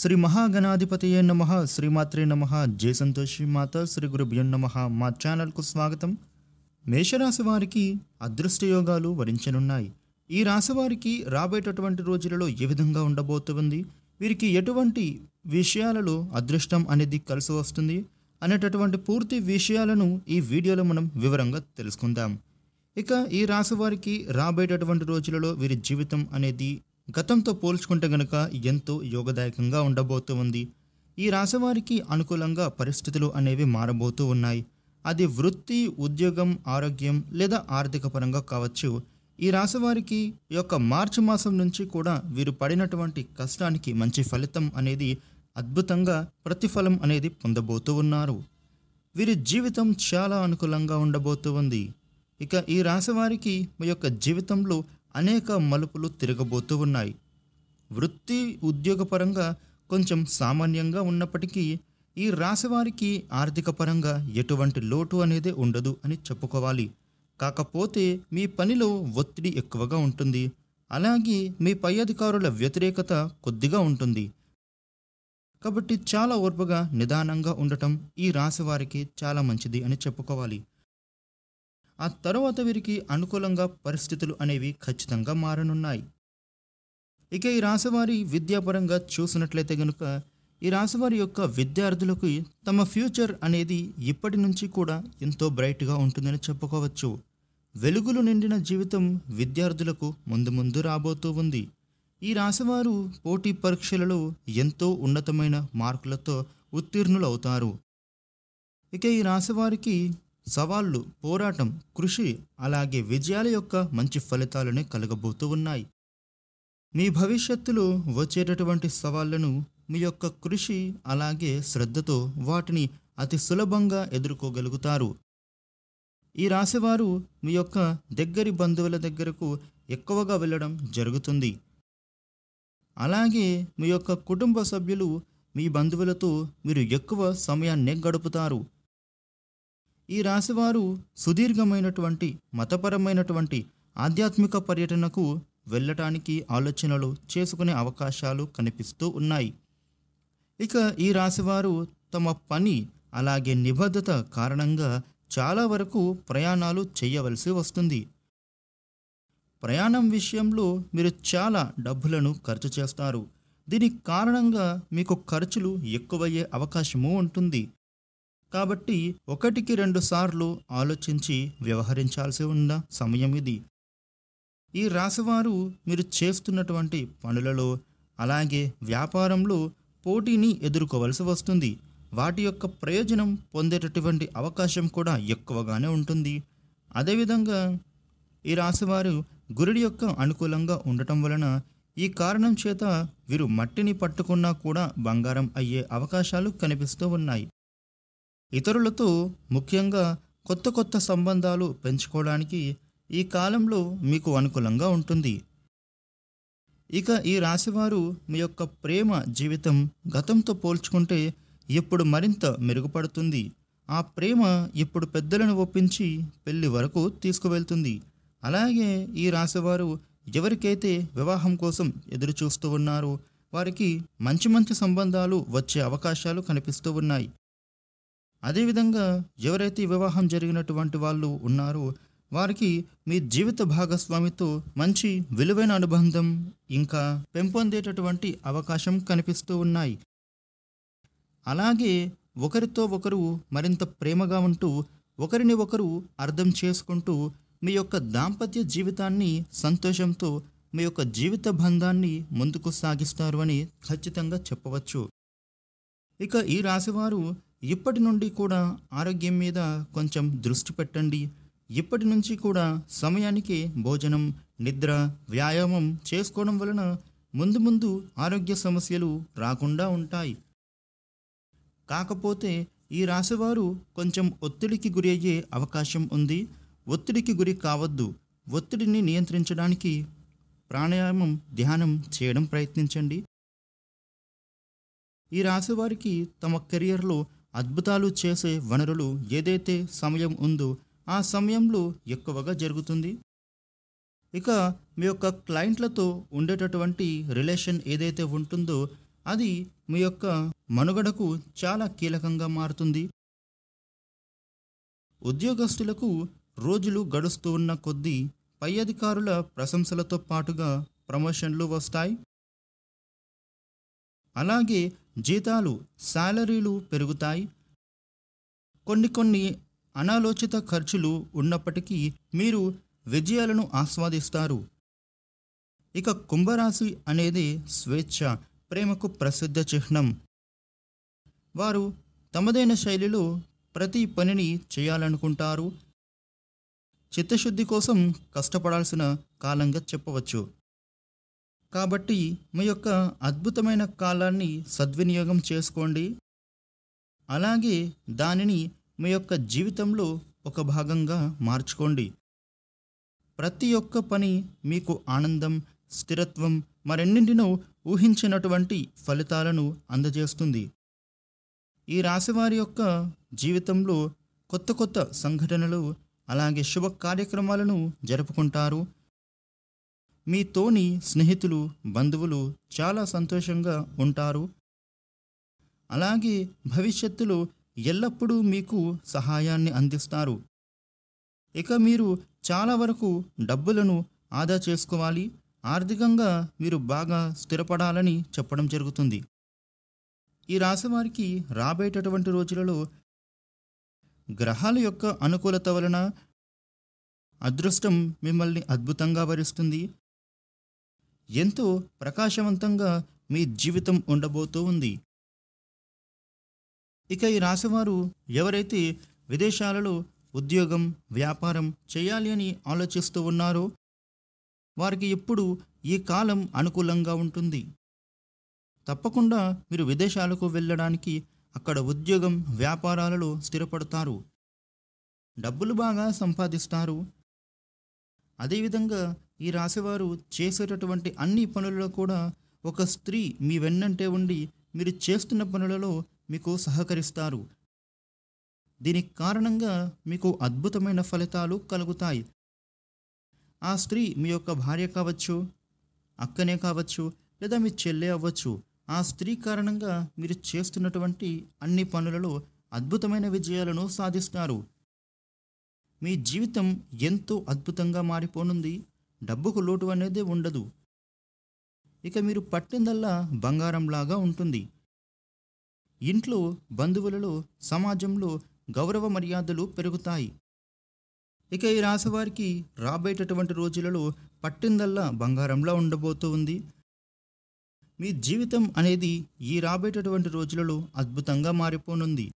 శ్రీ మహాగణాధిపతియే నమ శ్రీమాత్రే నమ జయ సంతోషి మాత శ్రీ గురుభ్యం నమ మా ఛానల్కు స్వాగతం మేషరాశి వారికి అదృష్ట యోగాలు వరించనున్నాయి ఈ రాశి వారికి రాబోయేటటువంటి రోజులలో ఏ విధంగా ఉండబోతుంది వీరికి ఎటువంటి విషయాలలో అదృష్టం అనేది కలిసి వస్తుంది అనేటటువంటి పూర్తి విషయాలను ఈ వీడియోలో మనం వివరంగా తెలుసుకుందాం ఇక ఈ రాశి వారికి రాబోయేటటువంటి రోజులలో వీరి జీవితం అనేది గతంతో పోల్చుకుంటే గనుక ఎంతో యోగదాయకంగా ఉండబోతూ ఉంది ఈ రాశివారికి అనుకూలంగా పరిస్థితులు అనేవి మారబోతూ ఉన్నాయి అది వృత్తి ఉద్యోగం ఆరోగ్యం లేదా ఆర్థిక పరంగా కావచ్చు ఈ రాశివారికి యొక్క మార్చి మాసం నుంచి కూడా వీరు పడినటువంటి కష్టానికి మంచి ఫలితం అనేది అద్భుతంగా ప్రతిఫలం అనేది పొందబోతూ ఉన్నారు వీరి జీవితం చాలా అనుకూలంగా ఉండబోతూ ఉంది ఇక ఈ రాశివారికి మీ యొక్క జీవితంలో అనేక మలుపులు తిరగబోతూ ఉన్నాయి వృత్తి ఉద్యోగపరంగా కొంచెం సామాన్యంగా ఉన్నప్పటికీ ఈ రాశివారికి ఆర్థిక పరంగా ఎటువంటి లోటు అనేది ఉండదు అని చెప్పుకోవాలి కాకపోతే మీ పనిలో ఒత్తిడి ఎక్కువగా ఉంటుంది అలాగే మీ పై అధికారుల వ్యతిరేకత కొద్దిగా ఉంటుంది కాబట్టి చాలా ఓర్పుగా నిదానంగా ఉండటం ఈ రాశివారికి చాలా మంచిది అని చెప్పుకోవాలి ఆ తర్వాత వీరికి అనుకూలంగా పరిస్థితులు అనేవి ఖచ్చితంగా మారనున్నాయి ఇక ఈ రాశివారి విద్యాపరంగా చూసినట్లయితే గనుక ఈ రాశివారి యొక్క విద్యార్థులకు తమ ఫ్యూచర్ అనేది ఇప్పటి నుంచి కూడా ఎంతో బ్రైట్గా ఉంటుందని చెప్పుకోవచ్చు వెలుగులు నిండిన జీవితం విద్యార్థులకు ముందు ముందు రాబోతూ ఉంది ఈ రాశివారు పోటీ పరీక్షలలో ఎంతో ఉన్నతమైన మార్కులతో ఉత్తీర్ణులవుతారు ఇక ఈ రాశివారికి సవాళ్ళు పోరాటం కృషి అలాగే విజయాల యొక్క మంచి ఫలితాలనే కలగబోతూ ఉన్నాయి మీ భవిష్యత్తులో వచ్చేటటువంటి సవాళ్లను మీ యొక్క కృషి అలాగే శ్రద్ధతో వాటిని అతి సులభంగా ఎదుర్కోగలుగుతారు ఈ రాశివారు మీ యొక్క దగ్గరి బంధువుల దగ్గరకు ఎక్కువగా వెళ్ళడం జరుగుతుంది అలాగే మీ యొక్క కుటుంబ సభ్యులు మీ బంధువులతో మీరు ఎక్కువ సమయాన్ని గడుపుతారు ఈ రాశివారు సుదీర్ఘమైనటువంటి మతపరమైనటువంటి ఆధ్యాత్మిక పర్యటనకు వెళ్ళటానికి ఆలోచనలు చేసుకునే అవకాశాలు కనిపిస్తూ ఉన్నాయి ఇక ఈ రాశివారు తమ పని అలాగే నిబద్ధత కారణంగా చాలా వరకు ప్రయాణాలు చేయవలసి వస్తుంది ప్రయాణం విషయంలో మీరు చాలా డబ్బులను ఖర్చు చేస్తారు దీనికి కారణంగా మీకు ఖర్చులు ఎక్కువయ్యే అవకాశము ఉంటుంది కాబట్టి ఒకటికి రెండు సార్లు ఆలోచించి వ్యవహరించాల్సి ఉన్న సమయం ఇది ఈ రాశివారు మీరు చేస్తున్నటువంటి పనులలో అలాగే వ్యాపారంలో పోటీని ఎదుర్కోవలసి వస్తుంది వాటి యొక్క ప్రయోజనం పొందేటటువంటి అవకాశం కూడా ఎక్కువగానే ఉంటుంది అదేవిధంగా ఈ రాశివారు గురుడి యొక్క అనుకూలంగా ఉండటం వలన ఈ కారణం చేత వీరు మట్టిని పట్టుకున్నా కూడా బంగారం అయ్యే అవకాశాలు కనిపిస్తూ ఉన్నాయి ఇతరులతో ముఖ్యంగా కొత్త కొత్త సంబంధాలు పెంచుకోవడానికి ఈ కాలంలో మీకు అనుకూలంగా ఉంటుంది ఇక ఈ రాశివారు మీ యొక్క ప్రేమ జీవితం గతంతో పోల్చుకుంటే ఇప్పుడు మరింత మెరుగుపడుతుంది ఆ ప్రేమ ఇప్పుడు పెద్దలను ఒప్పించి పెళ్లి వరకు తీసుకువెళ్తుంది అలాగే ఈ రాశివారు ఎవరికైతే వివాహం కోసం ఎదురు చూస్తూ ఉన్నారో వారికి మంచి మంచి సంబంధాలు వచ్చే అవకాశాలు కనిపిస్తూ ఉన్నాయి అదేవిధంగా ఎవరైతే వివాహం జరిగినటువంటి వాళ్ళు ఉన్నారో వారికి మీ జీవిత భాగస్వామితో మంచి విలువైన అనుబంధం ఇంకా పెంపొందేటటువంటి అవకాశం కనిపిస్తూ ఉన్నాయి అలాగే ఒకరితో ఒకరు మరింత ప్రేమగా ఉంటూ ఒకరిని ఒకరు అర్థం చేసుకుంటూ మీ యొక్క దాంపత్య జీవితాన్ని సంతోషంతో మీ యొక్క జీవిత బంధాన్ని ముందుకు సాగిస్తారు అని ఖచ్చితంగా చెప్పవచ్చు ఇక ఈ రాశివారు ఇప్పటి నుండి కూడా ఆరోగ్యం మీద కొంచెం దృష్టి పెట్టండి ఇప్పటి నుంచి కూడా సమయానికి భోజనం నిద్ర వ్యాయామం చేసుకోవడం వలన ముందు ముందు ఆరోగ్య సమస్యలు రాకుండా ఉంటాయి కాకపోతే ఈ రాశివారు కొంచెం ఒత్తిడికి అయ్యే అవకాశం ఉంది ఒత్తిడికి గురి కావద్దు ఒత్తిడిని నియంత్రించడానికి ప్రాణాయామం ధ్యానం చేయడం ప్రయత్నించండి ఈ రాశివారికి తమ కెరియర్లో అద్భుతాలు చేసే వనరులు ఏదైతే సమయం ఉందో ఆ సమయంలో ఎక్కువగా జరుగుతుంది ఇక మీ యొక్క క్లయింట్లతో ఉండేటటువంటి రిలేషన్ ఏదైతే ఉంటుందో అది మీ యొక్క మనుగడకు చాలా కీలకంగా మారుతుంది ఉద్యోగస్తులకు రోజులు గడుస్తూ ఉన్న కొద్దీ పై అధికారుల ప్రశంసలతో పాటుగా ప్రమోషన్లు వస్తాయి అలాగే జీతాలు శాలరీలు పెరుగుతాయి కొన్ని కొన్ని అనాలోచిత ఖర్చులు ఉన్నప్పటికీ మీరు విజయాలను ఆస్వాదిస్తారు ఇక కుంభరాశి అనేది స్వేచ్ఛ ప్రేమకు ప్రసిద్ధ చిహ్నం వారు తమదైన శైలిలో ప్రతి పనిని చేయాలనుకుంటారు చిత్తశుద్ధి కోసం కష్టపడాల్సిన కాలంగా చెప్పవచ్చు కాబట్టి మీ యొక్క అద్భుతమైన కాలాన్ని సద్వినియోగం చేసుకోండి అలాగే దానిని మీ యొక్క జీవితంలో ఒక భాగంగా మార్చుకోండి ప్రతి ఒక్క పని మీకు ఆనందం స్థిరత్వం మరెన్నింటినో ఊహించినటువంటి ఫలితాలను అందజేస్తుంది ఈ రాశివారి యొక్క జీవితంలో కొత్త కొత్త సంఘటనలు అలాగే శుభ కార్యక్రమాలను జరుపుకుంటారు మీ తోని స్నేహితులు బంధువులు చాలా సంతోషంగా ఉంటారు అలాగే భవిష్యత్తులో ఎల్లప్పుడూ మీకు సహాయాన్ని అందిస్తారు ఇక మీరు చాలా వరకు డబ్బులను ఆదా చేసుకోవాలి ఆర్థికంగా మీరు బాగా స్థిరపడాలని చెప్పడం జరుగుతుంది ఈ రాశివారికి రాబోయేటటువంటి రోజులలో గ్రహాల యొక్క అనుకూలత వలన అదృష్టం మిమ్మల్ని అద్భుతంగా వరిస్తుంది ఎంతో ప్రకాశవంతంగా మీ జీవితం ఉండబోతూ ఉంది ఇక ఈ రాశివారు ఎవరైతే విదేశాలలో ఉద్యోగం వ్యాపారం చేయాలి అని ఆలోచిస్తూ ఉన్నారో వారికి ఎప్పుడు ఈ కాలం అనుకూలంగా ఉంటుంది తప్పకుండా మీరు విదేశాలకు వెళ్ళడానికి అక్కడ ఉద్యోగం వ్యాపారాలలో స్థిరపడతారు డబ్బులు బాగా సంపాదిస్తారు అదేవిధంగా ఈ రాశివారు చేసేటటువంటి అన్ని పనులలో కూడా ఒక స్త్రీ మీ వెన్నంటే ఉండి మీరు చేస్తున్న పనులలో మీకు సహకరిస్తారు దీనికి కారణంగా మీకు అద్భుతమైన ఫలితాలు కలుగుతాయి ఆ స్త్రీ మీ యొక్క భార్య కావచ్చు అక్కనే కావచ్చు లేదా మీ చెల్లె అవ్వచ్చు ఆ స్త్రీ కారణంగా మీరు చేస్తున్నటువంటి అన్ని పనులలో అద్భుతమైన విజయాలను సాధిస్తారు మీ జీవితం ఎంతో అద్భుతంగా మారిపోనుంది డబ్బుకు లోటు అనేది ఉండదు ఇక మీరు పట్టిందల్లా బంగారంలాగా ఉంటుంది ఇంట్లో బంధువులలో సమాజంలో గౌరవ మర్యాదలు పెరుగుతాయి ఇక ఈ రాశివారికి రాబోయేటటువంటి రోజులలో పట్టిందల్లా బంగారంలా ఉండబోతుంది మీ జీవితం అనేది ఈ రాబోయేటటువంటి రోజులలో అద్భుతంగా మారిపోనుంది